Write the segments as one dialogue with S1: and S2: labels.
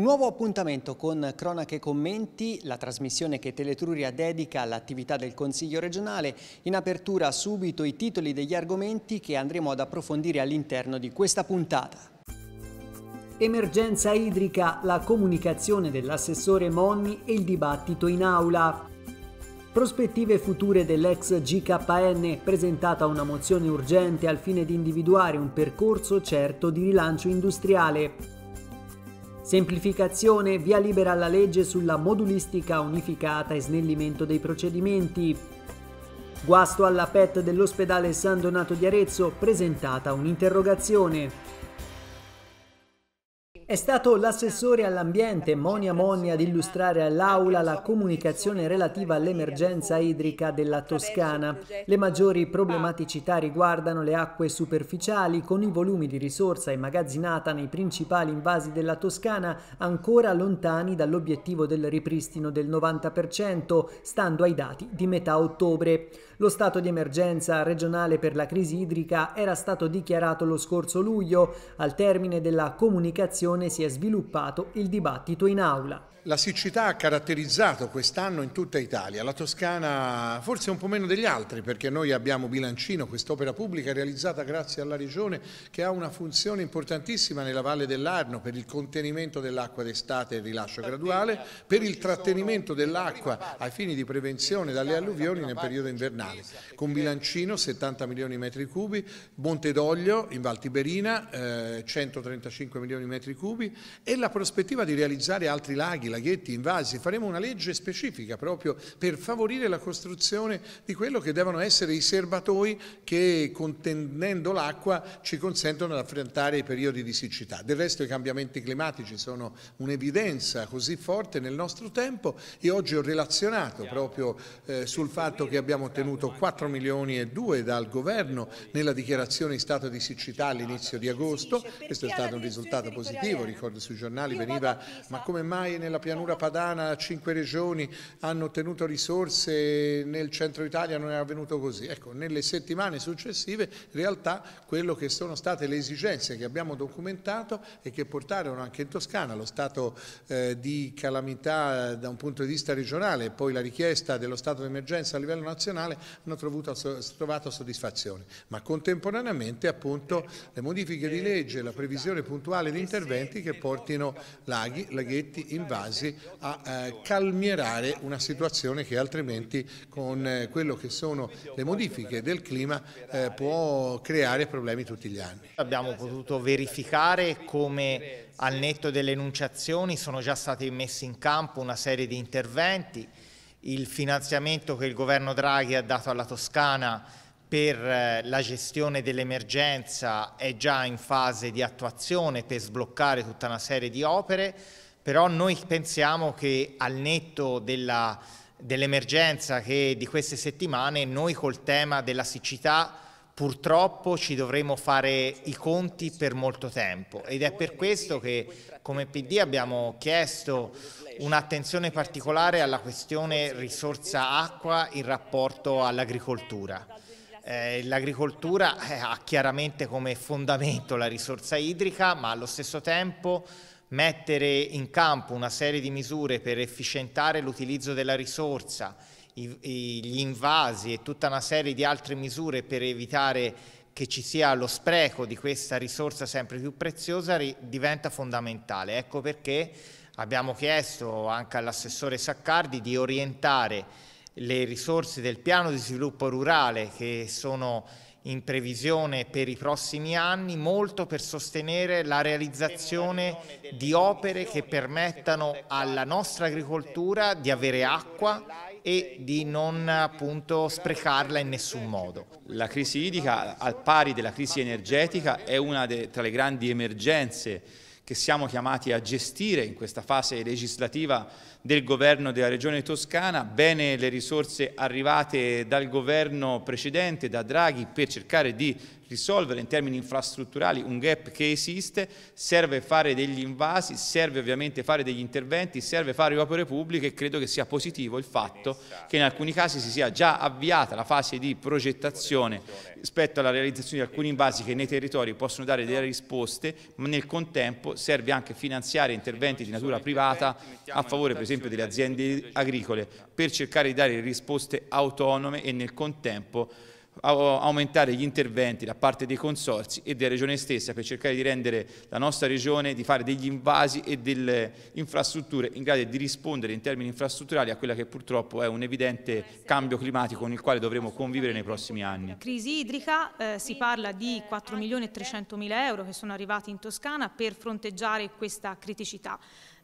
S1: Un nuovo appuntamento con Cronache e Commenti, la trasmissione che Teletruria dedica all'attività del Consiglio regionale. In apertura subito i titoli degli argomenti che andremo ad approfondire all'interno di questa puntata. Emergenza idrica, la comunicazione dell'assessore Monni e il dibattito in aula. Prospettive future dell'ex GKN, presentata una mozione urgente al fine di individuare un percorso certo di rilancio industriale. Semplificazione, via libera alla legge sulla modulistica unificata e snellimento dei procedimenti. Guasto alla PET dell'ospedale San Donato di Arezzo, presentata un'interrogazione. È stato l'assessore all'ambiente Monia Monni ad illustrare all'Aula la comunicazione relativa all'emergenza idrica della Toscana. Le maggiori problematicità riguardano le acque superficiali con i volumi di risorsa immagazzinata nei principali invasi della Toscana ancora lontani dall'obiettivo del ripristino del 90%, stando ai dati di metà ottobre. Lo stato di emergenza regionale per la crisi idrica era stato dichiarato lo scorso luglio, al termine della comunicazione discussione si è sviluppato il dibattito in aula
S2: la siccità ha caratterizzato quest'anno in tutta Italia, la Toscana forse un po' meno degli altri perché noi abbiamo Bilancino, quest'opera pubblica realizzata grazie alla Regione che ha una funzione importantissima nella Valle dell'Arno per il contenimento dell'acqua d'estate e rilascio graduale, per il trattenimento dell'acqua ai fini di prevenzione dalle alluvioni nel periodo invernale. Con Bilancino 70 milioni di metri cubi, Monte d'Oglio in Val Tiberina eh, 135 milioni di metri cubi e la prospettiva di realizzare altri laghi laghetti invasi, faremo una legge specifica proprio per favorire la costruzione di quello che devono essere i serbatoi che contenendo l'acqua ci consentono di affrontare i periodi di siccità. Del resto i cambiamenti climatici sono un'evidenza così forte nel nostro tempo e oggi ho relazionato proprio eh, sul fatto che abbiamo ottenuto 4 milioni e 2 dal governo nella dichiarazione di stato di siccità all'inizio di agosto, questo è stato un risultato positivo, ricordo sui giornali veniva ma come mai nella pianura padana, cinque regioni hanno ottenuto risorse, nel centro Italia non è avvenuto così. Ecco, nelle settimane successive in realtà quello che sono state le esigenze che abbiamo documentato e che portarono anche in Toscana lo stato eh, di calamità eh, da un punto di vista regionale e poi la richiesta dello stato di emergenza a livello nazionale hanno trovato, trovato soddisfazione. Ma contemporaneamente appunto le modifiche di legge, la previsione puntuale di interventi che portino laghi, laghetti invasi casi a eh, calmierare una situazione che altrimenti con eh, quello che sono le modifiche del clima eh, può creare problemi tutti gli anni. Abbiamo potuto
S3: verificare come al netto delle enunciazioni sono già stati messi in campo una serie di interventi, il finanziamento che il governo Draghi ha dato alla Toscana per eh, la gestione dell'emergenza è già in fase di attuazione per sbloccare tutta una serie di opere però noi pensiamo che al netto dell'emergenza che di queste settimane noi col tema della siccità purtroppo ci dovremo fare i conti per molto tempo ed è per questo che come PD abbiamo chiesto un'attenzione particolare alla questione risorsa acqua in rapporto all'agricoltura. Eh, l'agricoltura eh, ha chiaramente come fondamento la risorsa idrica ma allo stesso tempo mettere in campo una serie di misure per efficientare l'utilizzo della risorsa, gli invasi e tutta una serie di altre misure per evitare che ci sia lo spreco di questa risorsa sempre più preziosa diventa fondamentale. Ecco perché abbiamo chiesto anche all'assessore Saccardi di orientare le risorse del piano di sviluppo rurale che sono in previsione per i prossimi anni molto per sostenere la realizzazione di opere che permettano alla nostra agricoltura di avere acqua e di non appunto sprecarla in
S4: nessun modo. La crisi idrica al pari della crisi energetica è una de, tra le grandi emergenze che siamo chiamati a gestire in questa fase legislativa del governo della regione toscana, bene le risorse arrivate dal governo precedente, da Draghi, per cercare di risolvere in termini infrastrutturali un gap che esiste, serve fare degli invasi, serve ovviamente fare degli interventi, serve fare opere pubbliche e credo che sia positivo il fatto che in alcuni casi si sia già avviata la fase di progettazione rispetto alla realizzazione di alcuni invasi che nei territori possono dare delle risposte, ma nel contempo serve anche finanziare interventi di natura privata a favore per esempio delle aziende agricole per cercare di dare risposte autonome e nel contempo aumentare gli interventi da parte dei consorzi e della regione stessa per cercare di rendere la nostra regione, di fare degli invasi e delle infrastrutture in grado di rispondere in termini infrastrutturali a quella che purtroppo è un evidente cambio climatico con il quale dovremo convivere nei prossimi anni. La
S5: Crisi idrica, eh, si parla di 4 milioni e 300 mila euro che sono arrivati in Toscana per fronteggiare questa criticità.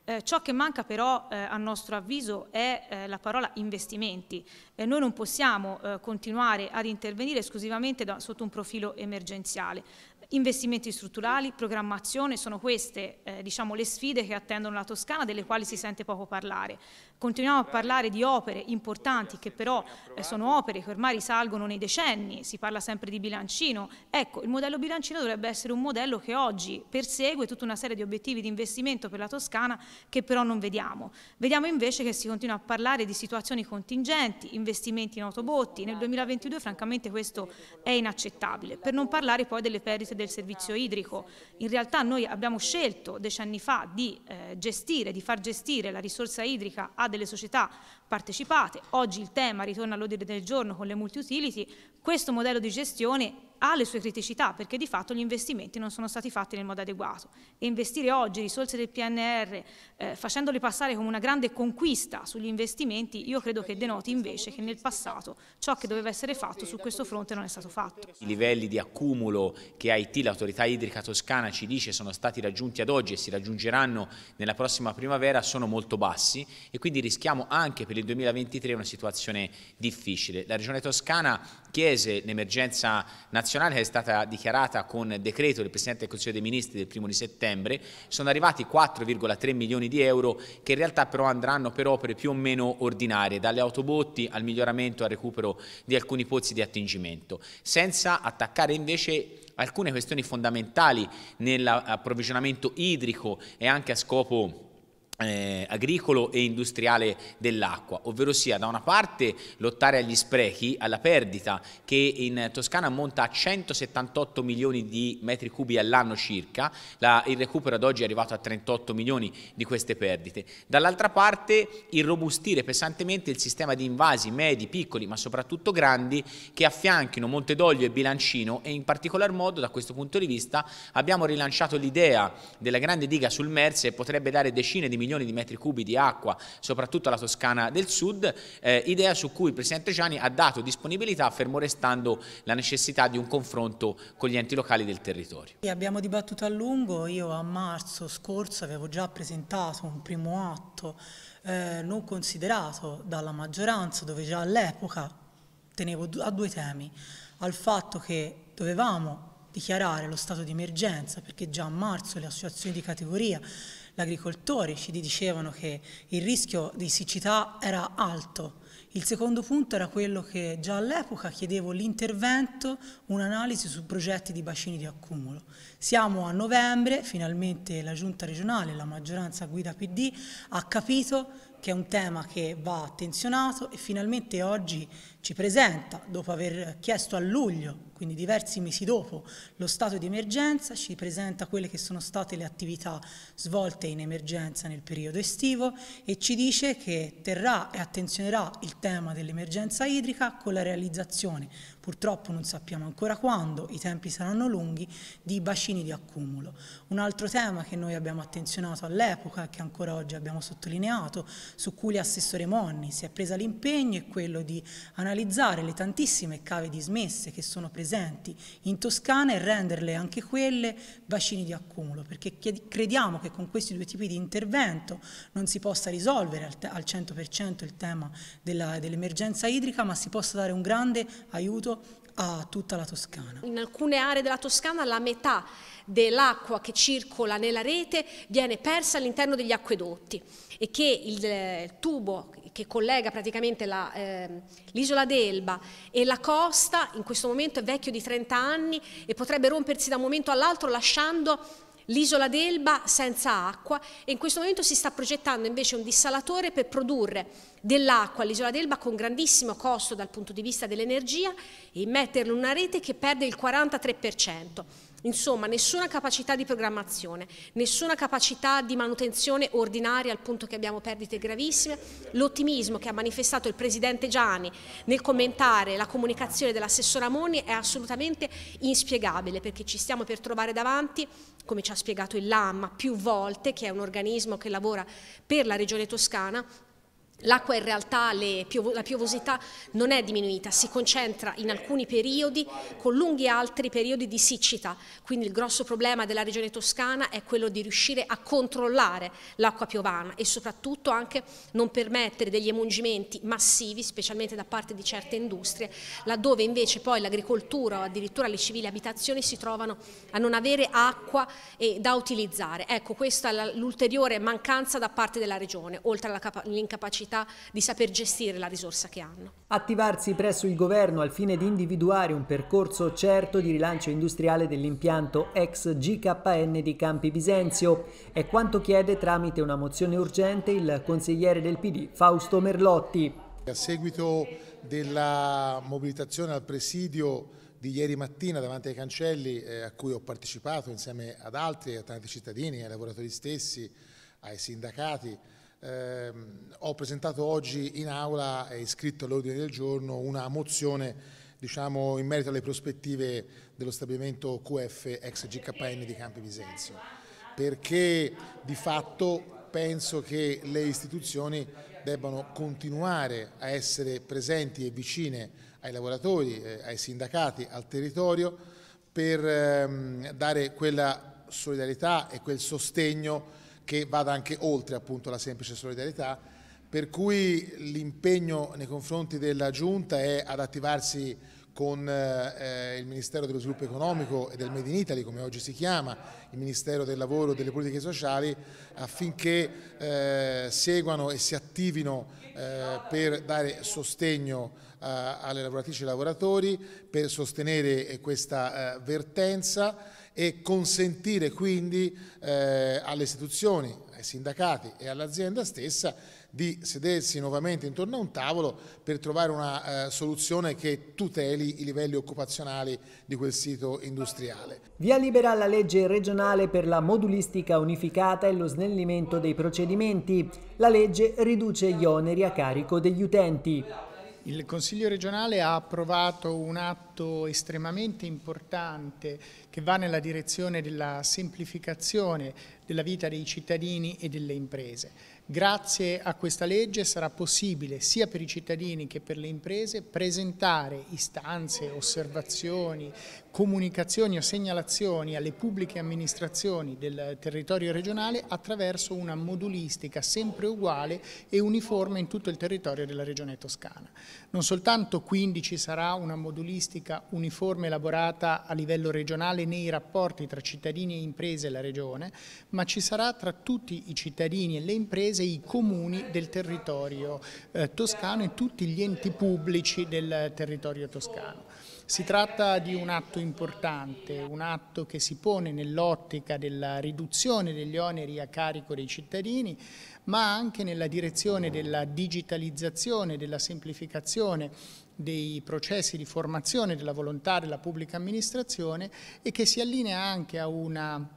S5: Eh, ciò che manca però, eh, a nostro avviso, è eh, la parola investimenti. noi non possiamo eh, continuare ad intervenire esclusivamente da, sotto un profilo emergenziale. Investimenti strutturali, programmazione, sono queste eh, diciamo, le sfide che attendono la Toscana delle quali si sente poco parlare. Continuiamo a parlare di opere importanti che però eh, sono opere che ormai risalgono nei decenni, si parla sempre di bilancino. Ecco, il modello bilancino dovrebbe essere un modello che oggi persegue tutta una serie di obiettivi di investimento per la Toscana che però non vediamo. Vediamo invece che si continua a parlare di situazioni contingenti, investimenti in autobotti. Nel 2022 francamente questo è inaccettabile, per non parlare poi delle perdite del servizio idrico. In realtà noi abbiamo scelto decenni fa di eh, gestire, di far gestire la risorsa idrica a delle società partecipate. Oggi il tema ritorna all'ordine del giorno con le multi-utility. Questo modello di gestione ha le sue criticità perché di fatto gli investimenti non sono stati fatti nel modo adeguato e investire oggi risorse del PNR eh, facendole passare come una grande conquista sugli investimenti io credo che denoti invece che nel passato ciò che doveva essere fatto su questo fronte non è stato fatto.
S6: I livelli di accumulo che AIT, l'autorità idrica toscana ci dice sono stati raggiunti ad oggi e si raggiungeranno nella prossima primavera sono molto bassi e quindi rischiamo anche per il 2023 una situazione difficile. La regione toscana chiese l'emergenza nazionale nazionale che è stata dichiarata con decreto del Presidente del Consiglio dei Ministri del primo di settembre, sono arrivati 4,3 milioni di euro che in realtà però andranno per opere più o meno ordinarie, dalle autobotti al miglioramento al recupero di alcuni pozzi di attingimento, senza attaccare invece alcune questioni fondamentali nell'approvvigionamento idrico e anche a scopo eh, agricolo e industriale dell'acqua, ovvero sia da una parte lottare agli sprechi, alla perdita che in Toscana monta a 178 milioni di metri cubi all'anno circa, la, il recupero ad oggi è arrivato a 38 milioni di queste perdite, dall'altra parte irrobustire pesantemente il sistema di invasi medi, piccoli ma soprattutto grandi che affianchino Monte d'Oglio e Bilancino e in particolar modo da questo punto di vista abbiamo rilanciato l'idea della grande diga sul Merse che potrebbe dare decine di milioni milioni di metri cubi di acqua, soprattutto alla Toscana del Sud, eh, idea su cui il Presidente Gianni ha dato disponibilità fermo restando la necessità di un confronto con gli enti locali del territorio.
S7: Abbiamo dibattuto a lungo, io a marzo scorso avevo già presentato un primo atto eh, non considerato dalla maggioranza dove già all'epoca tenevo a due temi, al fatto che dovevamo dichiarare lo stato di emergenza perché già a marzo le associazioni di categoria agricoltori ci dicevano che il rischio di siccità era alto. Il secondo punto era quello che già all'epoca chiedevo l'intervento, un'analisi su progetti di bacini di accumulo. Siamo a novembre, finalmente la giunta regionale, la maggioranza guida PD, ha capito che è un tema che va attenzionato e finalmente oggi ci presenta, dopo aver chiesto a luglio, quindi diversi mesi dopo, lo stato di emergenza, ci presenta quelle che sono state le attività svolte in emergenza nel periodo estivo e ci dice che terrà e attenzionerà il tema dell'emergenza idrica con la realizzazione, purtroppo non sappiamo ancora quando, i tempi saranno lunghi, di bacini di accumulo. Un altro tema che noi abbiamo attenzionato all'epoca e che ancora oggi abbiamo sottolineato, su cui l'assessore Monni si è presa l'impegno è quello di analizzare analizzare le tantissime cave dismesse che sono presenti in Toscana e renderle anche quelle bacini di accumulo, perché crediamo che con questi due tipi di intervento non si possa risolvere al 100% il tema dell'emergenza idrica, ma si possa dare un grande aiuto a tutta la Toscana.
S8: In alcune aree della Toscana la metà dell'acqua che circola nella rete viene persa all'interno degli acquedotti e che il eh, tubo che collega praticamente ehm, l'isola eh, d'Elba e la costa in questo momento è vecchio di 30 anni e potrebbe rompersi da un momento all'altro lasciando l'isola d'Elba senza acqua e in questo momento si sta progettando invece un dissalatore per produrre dell'acqua all'isola d'Elba con grandissimo costo dal punto di vista dell'energia e metterlo in una rete che perde il 43%. Insomma, nessuna capacità di programmazione, nessuna capacità di manutenzione ordinaria al punto che abbiamo perdite gravissime. L'ottimismo che ha manifestato il Presidente Gianni nel commentare la comunicazione dell'assessore Amoni è assolutamente inspiegabile perché ci stiamo per trovare davanti, come ci ha spiegato il LAMMA più volte, che è un organismo che lavora per la Regione Toscana, L'acqua in realtà, piovo, la piovosità non è diminuita, si concentra in alcuni periodi con lunghi altri periodi di siccità, quindi il grosso problema della regione toscana è quello di riuscire a controllare l'acqua piovana e soprattutto anche non permettere degli emungimenti massivi, specialmente da parte di certe industrie, laddove invece poi l'agricoltura o addirittura le civili abitazioni si trovano a non avere acqua da utilizzare. Ecco, questa è l'ulteriore mancanza da parte della regione, oltre all'incapacità capacità di saper gestire la risorsa che hanno.
S1: Attivarsi presso il governo al fine di individuare un percorso certo di rilancio industriale dell'impianto ex GKN di Campi Bisenzio è quanto chiede tramite una mozione urgente il consigliere del PD
S9: Fausto Merlotti. A seguito della mobilitazione al presidio di ieri mattina davanti ai cancelli eh, a cui ho partecipato insieme ad altri, a tanti cittadini, ai lavoratori stessi, ai sindacati, eh, ho presentato oggi in aula, è iscritto all'ordine del giorno, una mozione diciamo, in merito alle prospettive dello stabilimento QF ex GKN di Campi Bisenzio, perché di fatto penso che le istituzioni debbano continuare a essere presenti e vicine ai lavoratori, eh, ai sindacati, al territorio, per ehm, dare quella solidarietà e quel sostegno che vada anche oltre appunto la semplice solidarietà, per cui l'impegno nei confronti della Giunta è ad attivarsi con eh, il Ministero dello Sviluppo Economico e del Made in Italy, come oggi si chiama, il Ministero del Lavoro e delle Politiche Sociali, affinché eh, seguano e si attivino eh, per dare sostegno eh, alle lavoratrici e ai lavoratori, per sostenere eh, questa eh, vertenza e consentire quindi eh, alle istituzioni, ai sindacati e all'azienda stessa di sedersi nuovamente intorno a un tavolo per trovare una eh, soluzione che tuteli i livelli occupazionali di quel sito industriale.
S1: Via libera la legge regionale per la modulistica unificata e lo snellimento dei procedimenti. La legge riduce gli oneri a carico degli utenti. Il Consiglio regionale ha approvato un
S10: atto estremamente importante che va nella direzione della semplificazione della vita dei cittadini e delle imprese. Grazie a questa legge sarà possibile sia per i cittadini che per le imprese presentare istanze, osservazioni, comunicazioni o segnalazioni alle pubbliche amministrazioni del territorio regionale attraverso una modulistica sempre uguale e uniforme in tutto il territorio della regione toscana non soltanto quindi ci sarà una modulistica uniforme elaborata a livello regionale nei rapporti tra cittadini e imprese e la regione, ma ci sarà tra tutti i cittadini e le imprese i comuni del territorio eh, toscano e tutti gli enti pubblici del territorio toscano. Si tratta di un atto importante, un atto che si pone nell'ottica della riduzione degli oneri a carico dei cittadini, ma anche nella direzione della digitalizzazione, della semplificazione dei processi di formazione della volontà della pubblica amministrazione e che si allinea anche a una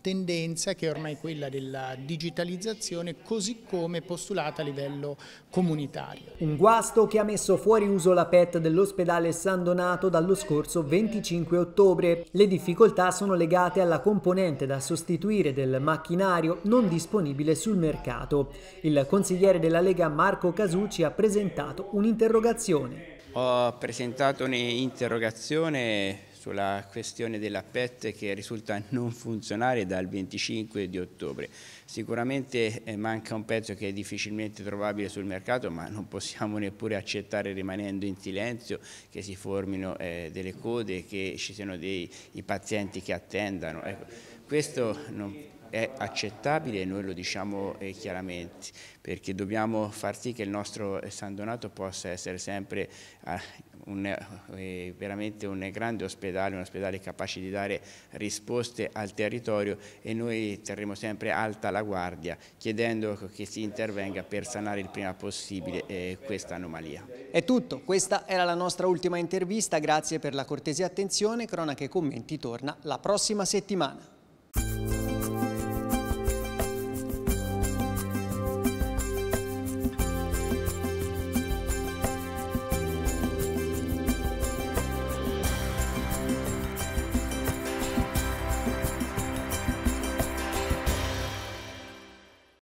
S10: tendenza che è ormai quella della digitalizzazione così come postulata a livello
S1: comunitario. Un guasto che ha messo fuori uso la PET dell'ospedale San Donato dallo scorso 25 ottobre. Le difficoltà sono legate alla componente da sostituire del macchinario non disponibile sul mercato. Il consigliere della Lega Marco Casucci ha presentato un'interrogazione.
S6: Ho presentato un'interrogazione sulla questione della PET che risulta non funzionare dal 25 di ottobre. Sicuramente eh, manca un pezzo che è difficilmente trovabile sul mercato, ma non possiamo neppure accettare rimanendo in silenzio che si formino eh, delle code, che ci siano dei pazienti che attendano. Ecco, questo non è accettabile e noi lo diciamo eh, chiaramente perché dobbiamo far sì che il nostro eh, San Donato possa essere sempre ah, un, eh, veramente un grande ospedale, un ospedale capace di dare risposte al territorio e noi terremo sempre alta la guardia chiedendo che si intervenga per sanare il
S1: prima possibile questa anomalia. È tutto, questa era la nostra ultima intervista, grazie per la cortesia attenzione, Cronache e Commenti torna la prossima settimana.